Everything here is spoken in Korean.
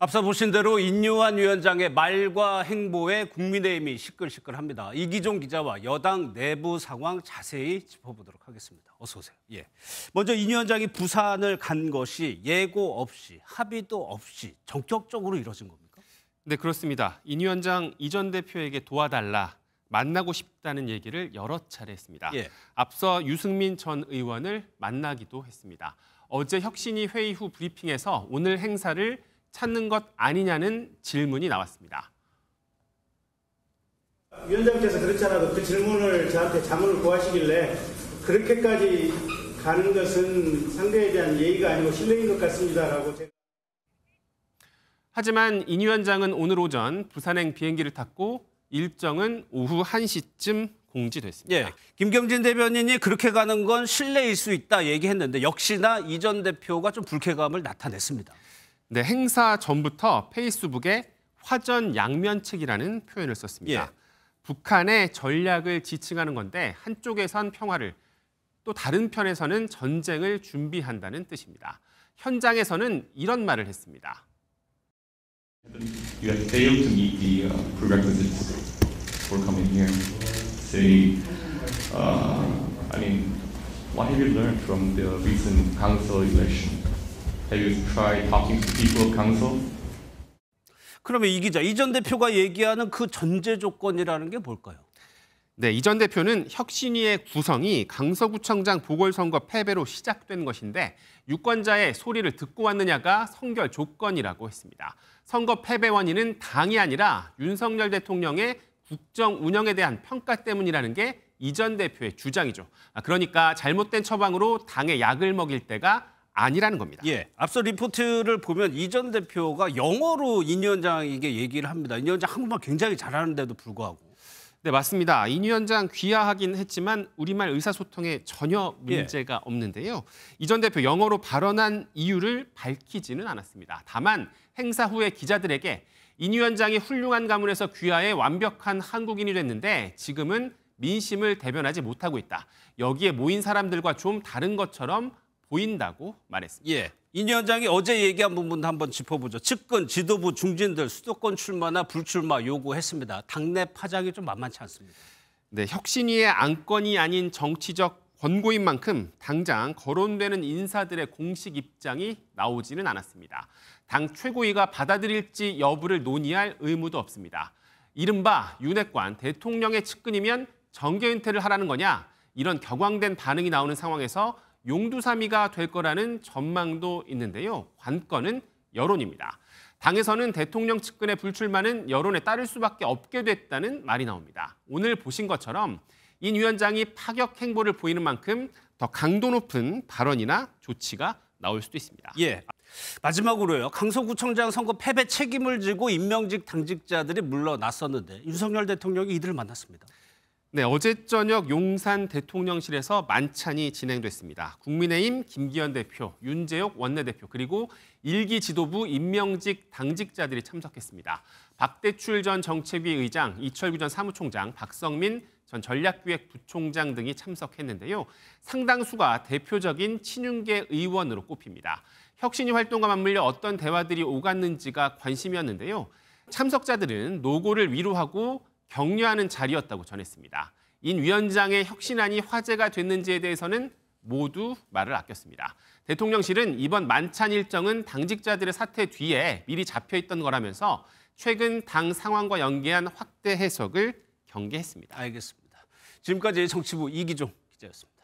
앞서 보신 대로 인요한 위원장의 말과 행보에 국민의힘이 시끌시끌합니다. 이기종 기자와 여당 내부 상황 자세히 짚어보도록 하겠습니다. 어서 오세요. 예. 먼저 인 위원장이 부산을 간 것이 예고 없이 합의도 없이 정격적으로 이뤄진 겁니까? 네 그렇습니다. 인 위원장 이전 대표에게 도와달라 만나고 싶다는 얘기를 여러 차례 했습니다. 예. 앞서 유승민 전 의원을 만나기도 했습니다. 어제 혁신이 회의 후 브리핑에서 오늘 행사를 찾는 것 아니냐는 질문이 나왔습니다. 위원장께서 그렇잖아요. 그 질문을 저한테 자문을 구하시길래 그렇게까지 가는 것은 상대에 대한 예의가 아니고 실례인 것 같습니다라고 하지만 인 위원장은 오늘 오전 부산행 비행기를 탔고 일정은 오후 1시쯤 공지됐습니다. 예, 김경진 대변인이 그렇게 가는 건 실례일 수 있다 얘기했는데 역시나 이 전 대표가 좀 불쾌감을 나타냈습니다. 네, 행사 전부터 페이스북에 화전 양면책이라는 표현을 썼습니다. 예. 북한의 전략을 지칭하는 건데 한쪽에선 평화를 또 다른 편에서는 전쟁을 준비한다는 뜻입니다. 현장에서는 이런 말을 했습니다. You have failed to meet the uh, prerequisites for coming here. Say, uh, I mean, what have you learned from the recent council election? Have you tried talking to people of council? 그러면 이 기자, 이 전 대표가 얘기하는 그 전제 조건이라는 게 뭘까요? 네, 이전 대표는 혁신위의 구성이 강서구청장 보궐선거 패배로 시작된 것인데 유권자의 소리를 듣고 왔느냐가 선결 조건이라고 했습니다. 선거 패배 원인은 당이 아니라 윤석열 대통령의 국정 운영에 대한 평가 때문이라는 게 이 전 대표의 주장이죠. 아, 그러니까 잘못된 처방으로 당에 약을 먹일 때가 아니라는 겁니다. 예, 앞서 리포트를 보면 이전 대표가 영어로 인 위원장에게 얘기를 합니다. 인 위원장 한국말 굉장히 잘하는데도 불구하고. 네, 맞습니다. 인 위원장 귀화하긴 했지만 우리말 의사소통에 전혀 문제가 예. 없는데요. 이전 대표 영어로 발언한 이유를 밝히지는 않았습니다. 다만 행사 후에 기자들에게 인 위원장이 훌륭한 가문에서 귀화해 완벽한 한국인이 됐는데 지금은 민심을 대변하지 못하고 있다. 여기에 모인 사람들과 좀 다른 것처럼 보인다고 말했습니다. 예. 인 위원장이 어제 얘기한 부분도 한번 짚어보죠. 측근, 지도부, 중진들 수도권 출마나 불출마 요구했습니다. 당내 파장이 좀 만만치 않습니다. 네, 혁신위의 안건이 아닌 정치적 권고인 만큼 당장 거론되는 인사들의 공식 입장이 나오지는 않았습니다. 당 최고위가 받아들일지 여부를 논의할 의무도 없습니다. 이른바 윤핵관 대통령의 측근이면 정계 은퇴를 하라는 거냐 이런 격앙된 반응이 나오는 상황에서 용두사미가 될 거라는 전망도 있는데요. 관건은 여론입니다. 당에서는 대통령 측근의 불출마는 여론에 따를 수밖에 없게 됐다는 말이 나옵니다. 오늘 보신 것처럼 인 위원장이 파격 행보를 보이는 만큼 더 강도 높은 발언이나 조치가 나올 수도 있습니다. 예. 마지막으로요. 강서구청장 선거 패배 책임을 지고 임명직 당직자들이 물러났었는데 윤석열 대통령이 이들을 만났습니다. 네, 어제 저녁 용산 대통령실에서 만찬이 진행됐습니다. 국민의힘 김기현 대표, 윤재옥 원내대표 그리고 일기 지도부 임명직 당직자들이 참석했습니다. 박대출 전 정책위 의장, 이철규 전 사무총장, 박성민 전 전략기획 부총장 등이 참석했는데요. 상당수가 대표적인 친윤계 의원으로 꼽힙니다. 혁신이 활동과 맞물려 어떤 대화들이 오갔는지가 관심이었는데요. 참석자들은 노고를 위로하고 격려하는 자리였다고 전했습니다. 인 위원장의 혁신안이 화제가 됐는지에 대해서는 모두 말을 아꼈습니다. 대통령실은 이번 만찬 일정은 당직자들의 사태 뒤에 미리 잡혀있던 거라면서 최근 당 상황과 연계한 확대 해석을 경계했습니다. 알겠습니다. 지금까지 정치부 이기종 기자였습니다.